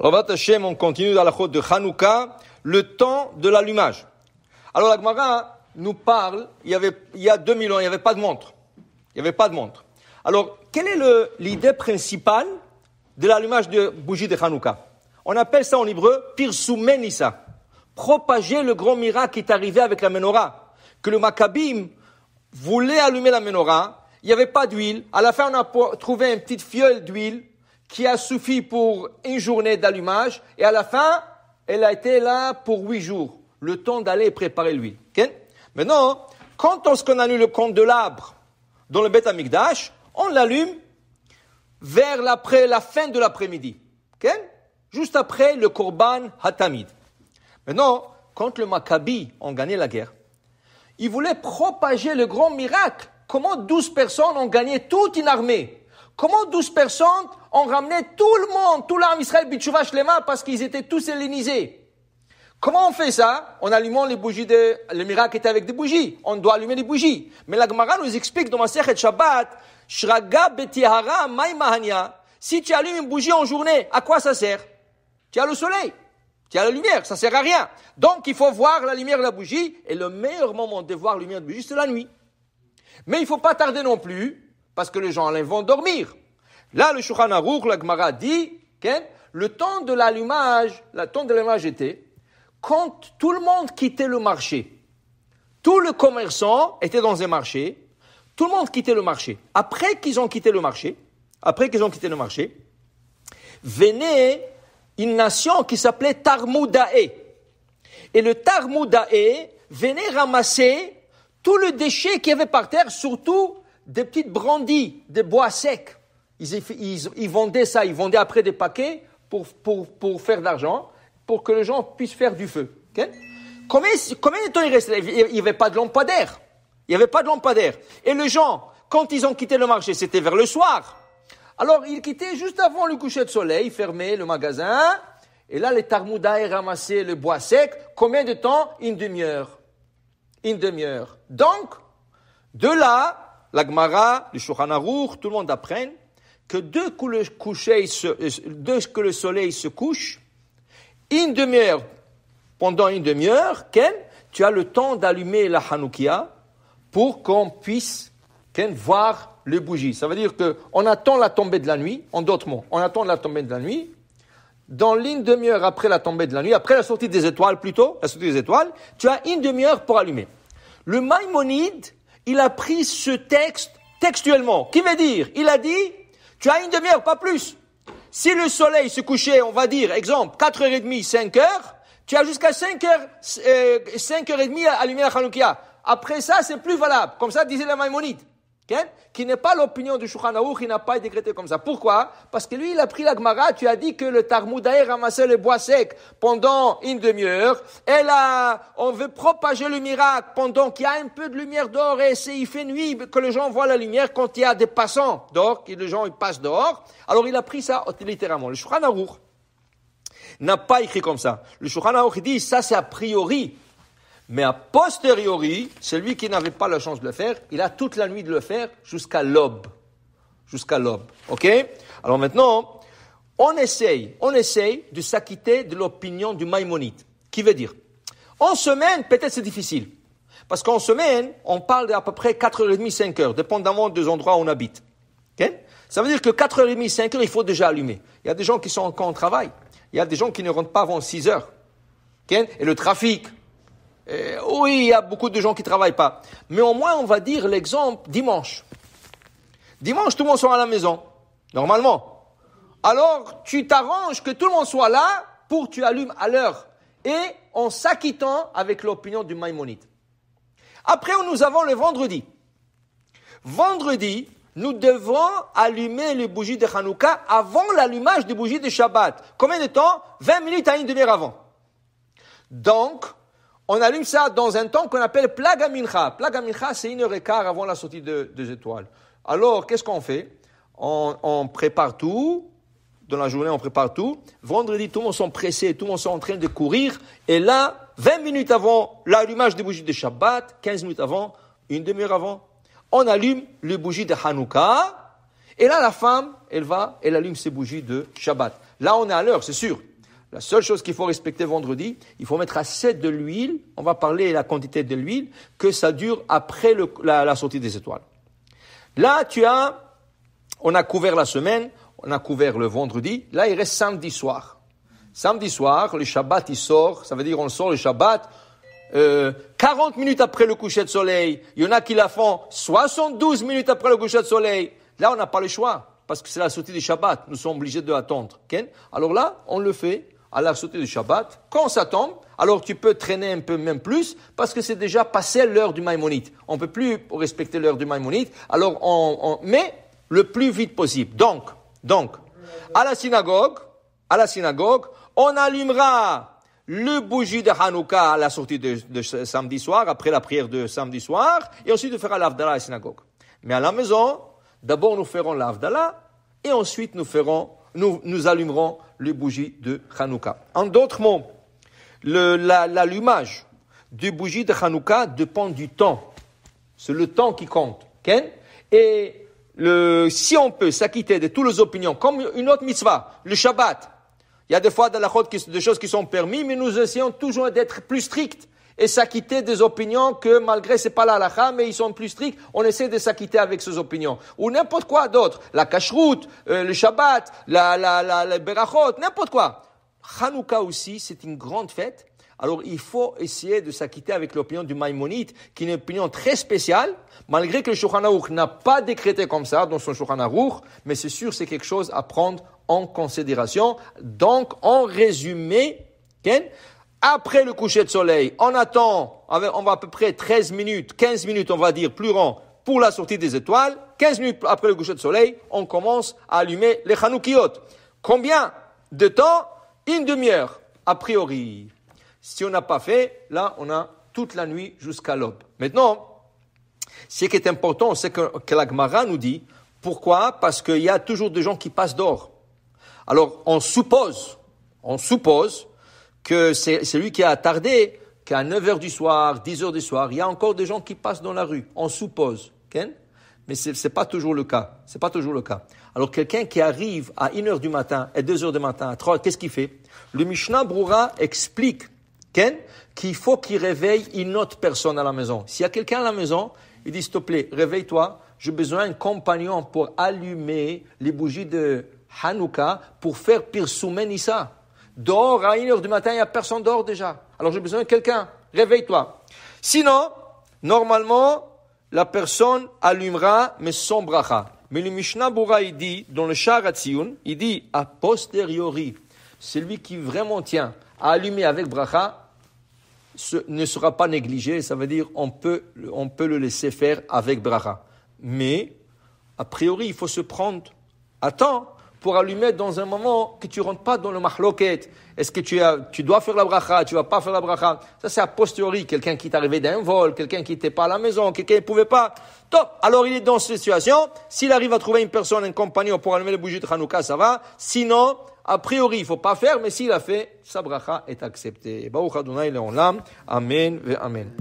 Rabat Hashem, on continue dans la route de Hanouka, le temps de l'allumage. Alors la Gemara nous parle, il y, avait, il y a 2000 ans, il n'y avait pas de montre. Il n'y avait pas de montre. Alors, quelle est l'idée principale de l'allumage de bougie de Hanouka On appelle ça en hébreu pirsoumenissa. Propager le grand miracle qui est arrivé avec la menorah. Que le Maccabim voulait allumer la menorah, il n'y avait pas d'huile. À la fin, on a trouvé une petite fiole d'huile qui a suffi pour une journée d'allumage, et à la fin, elle a été là pour huit jours, le temps d'aller préparer l'huile. Maintenant, quand on, qu'on lu le compte de l'arbre dans le Beth Amikdash, on l'allume vers la fin de l'après-midi, juste après le Korban Hatamid. Maintenant, quand le Maccabi ont gagné la guerre, ils voulaient propager le grand miracle. Comment douze personnes ont gagné toute une armée Comment douze personnes on ramenait tout le monde, tout l'armée Israël Shlema parce qu'ils étaient tous hellénisés. Comment on fait ça En allumant les bougies de... Le miracle était avec des bougies. On doit allumer les bougies. Mais la Gemara nous explique dans Sechet Shabbat, Shraga betihara maimahania. Si tu allumes une bougie en journée, à quoi ça sert Tu as le soleil. Tu as la lumière. Ça sert à rien. Donc, il faut voir la lumière de la bougie. Et le meilleur moment de voir la lumière de la bougie, c'est la nuit. Mais il ne faut pas tarder non plus, parce que les gens, vont dormir. Là, le Shulchan Aruch, la Gemara dit, le temps de l'allumage, le temps de l'allumage était quand tout le monde quittait le marché. Tout le commerçant était dans un marché, tout le monde quittait le marché. Après qu'ils ont quitté le marché, après qu'ils ont quitté le marché, venait une nation qui s'appelait Tarmoudae. Et le Tarmoudae venait ramasser tout le déchet qu'il y avait par terre, surtout des petites brandies, des bois secs. Ils, vendaient ça, ils vendaient après des paquets pour, pour, pour faire de l'argent, pour que les gens puissent faire du feu. combien, combien de temps il restait Il n'y avait pas de lampadaire. Il n'y avait pas de lampadaire. Et les gens, quand ils ont quitté le marché, c'était vers le soir. Alors, ils quittaient juste avant le coucher de soleil, ils fermaient le magasin. Et là, les tarmoudaïs ramassaient le bois sec. Combien de temps Une demi-heure. Une demi-heure. Donc, de là, l'agmara, le shouchan tout le monde apprenne que dès que le, coucher se, euh, que le soleil se couche, une demi-heure, pendant une demi-heure, Ken, tu as le temps d'allumer la Hanoukia pour qu'on puisse voir les bougies. Ça veut dire que qu'on attend la tombée de la nuit, en d'autres mots, on attend la tombée de la nuit. Dans l'une demi-heure après la tombée de la nuit, après la sortie des étoiles plutôt, la sortie des étoiles, tu as une demi-heure pour allumer. Le Maïmonide, il a pris ce texte textuellement. Qui veut dire Il a dit tu as une demi-heure, pas plus. Si le soleil se couchait, on va dire, exemple, 4h30, 5h, tu as jusqu'à 5h, euh, 5h30 à allumer la Après ça, c'est plus valable. Comme ça disait la Maïmonide qui n'est pas l'opinion du Shulchan qui n'a pas décrété comme ça. Pourquoi Parce que lui, il a pris la Gemara, tu as dit que le Tarmoudaï ramassait le bois sec pendant une demi-heure, et là, on veut propager le miracle pendant qu'il y a un peu de lumière d'or et il fait nuit, que les gens voient la lumière quand il y a des passants dehors, que les gens ils passent dehors. Alors il a pris ça littéralement. Le Shulchan n'a pas écrit comme ça. Le Shulchan dit, ça c'est a priori mais a posteriori, celui qui n'avait pas la chance de le faire, il a toute la nuit de le faire jusqu'à l'aube. Jusqu'à l'aube. OK Alors maintenant, on essaye, on essaye de s'acquitter de l'opinion du Maïmonite. Qui veut dire En semaine, peut-être c'est difficile. Parce qu'en semaine, on parle d'à peu près 4h30, 5h, dépendamment des endroits où on habite. OK Ça veut dire que 4h30, 5h, il faut déjà allumer. Il y a des gens qui sont encore en travail. Il y a des gens qui ne rentrent pas avant 6h. OK Et le trafic, eh, oui, il y a beaucoup de gens qui travaillent pas. Mais au moins, on va dire l'exemple dimanche. Dimanche, tout le monde sera à la maison, normalement. Alors, tu t'arranges que tout le monde soit là pour que tu allumes à l'heure. Et en s'acquittant avec l'opinion du maimonite. Après, nous avons le vendredi. Vendredi, nous devons allumer les bougies de Hanouka avant l'allumage des bougies de Shabbat. Combien de temps 20 minutes à une demi-heure avant. Donc, on allume ça dans un temps qu'on appelle Plaga Mincha. c'est une heure et quart avant la sortie de, des étoiles. Alors, qu'est-ce qu'on fait on, prépare tout. Dans la journée, on prépare tout. Vendredi, tout le monde est pressé, tout le monde est en train de courir. Et là, 20 minutes avant l'allumage des bougies de Shabbat, 15 minutes avant, une demi-heure avant, on allume les bougies de Hanouka. Et là, la femme, elle va, elle allume ses bougies de Shabbat. Là, on est à l'heure, c'est sûr. La seule chose qu'il faut respecter vendredi, il faut mettre assez de l'huile, on va parler de la quantité de l'huile, que ça dure après la, sortie des étoiles. Là, tu as, on a couvert la semaine, on a couvert le vendredi, là il reste samedi soir. Samedi soir, le Shabbat il sort, ça veut dire on sort le Shabbat, 40 euh, minutes après le coucher de soleil, il y en a qui la font 72 minutes après le coucher de soleil. Là, on n'a pas le choix, parce que c'est la sortie du Shabbat, nous sommes obligés de attendre. Alors là, on le fait à la sortie du Shabbat, quand ça tombe, alors tu peux traîner un peu même plus, parce que c'est déjà passé l'heure du Maïmonite. On ne peut plus respecter l'heure du Maïmonite, alors on, met mais le plus vite possible. Donc, donc, à la synagogue, à la synagogue, on allumera le bougie de Hanouka à la sortie de, samedi soir, après la prière de samedi soir, et ensuite on fera l'Avdallah à la synagogue. Mais à la maison, d'abord nous ferons l'Avdallah, et ensuite nous ferons nous, allumerons les bougies de Hanouka. En d'autres mots, l'allumage des bougies de Hanouka dépend du temps. C'est le temps qui compte. Et si on peut s'acquitter de toutes les opinions, comme une autre mitzvah, le Shabbat, il y a des fois dans la chôte des choses qui sont permises, mais nous essayons toujours d'être plus stricts et s'acquitter des opinions que malgré c'est pas la halakha, mais ils sont plus stricts, on essaie de s'acquitter avec ces opinions. Ou n'importe quoi d'autre, la kashrut, euh, le shabbat, la, la, la, la berachot, n'importe quoi. Hanouka aussi, c'est une grande fête. Alors il faut essayer de s'acquitter avec l'opinion du Maïmonite, qui est une opinion très spéciale, malgré que le Shulchan n'a pas décrété comme ça dans son Shulchan mais c'est sûr, c'est quelque chose à prendre en considération. Donc, en résumé, Ken, après le coucher de soleil, on attend, on va à peu près 13 minutes, 15 minutes, on va dire, plus rond, pour la sortie des étoiles. 15 minutes après le coucher de soleil, on commence à allumer les Hanoukiot. Combien de temps Une demi-heure, a priori. Si on n'a pas fait, là, on a toute la nuit jusqu'à l'aube. Maintenant, ce qui est important, c'est que, que la Gemara nous dit pourquoi Parce qu'il y a toujours des gens qui passent d'or. Alors, on suppose, on suppose que c'est lui qui a attardé, qu'à 9h du soir, 10h du soir, il y a encore des gens qui passent dans la rue, on suppose. Mais ce n'est pas toujours le cas. C'est pas toujours le cas. Alors quelqu'un qui arrive à 1h du matin, et 2h du matin, à 3 qu'est-ce qu'il fait Le Mishnah Broura explique qu'il faut qu'il réveille une autre personne à la maison. S'il y a quelqu'un à la maison, il dit, s'il te plaît, réveille-toi, j'ai besoin d'un compagnon pour allumer les bougies de Hanouka pour faire Pirsoumen Issa. Dehors, à une heure du matin, il n'y a personne dehors déjà. Alors j'ai besoin de quelqu'un. Réveille-toi. Sinon, normalement, la personne allumera, mais sans bracha. Mais le Mishnah Boura, il dit, dans le Shah il dit, a posteriori, celui qui vraiment tient à allumer avec bracha, ce ne sera pas négligé, ça veut dire on peut, on peut le laisser faire avec bracha. Mais, a priori, il faut se prendre à temps pour allumer dans un moment que tu rentres pas dans le mahloket. Est-ce que tu, tu dois faire la bracha, tu vas pas faire la bracha Ça, c'est a posteriori. Quelqu'un qui est arrivé d'un vol, quelqu'un qui n'était pas à la maison, quelqu'un qui ne pouvait pas. Top Alors, il est dans cette situation. S'il arrive à trouver une personne, un compagnon pour allumer le bougie de Hanouka, ça va. Sinon, a priori, il faut pas faire, mais s'il a fait, sa bracha est acceptée. Baruch Adonai l'âme. Amen Amen.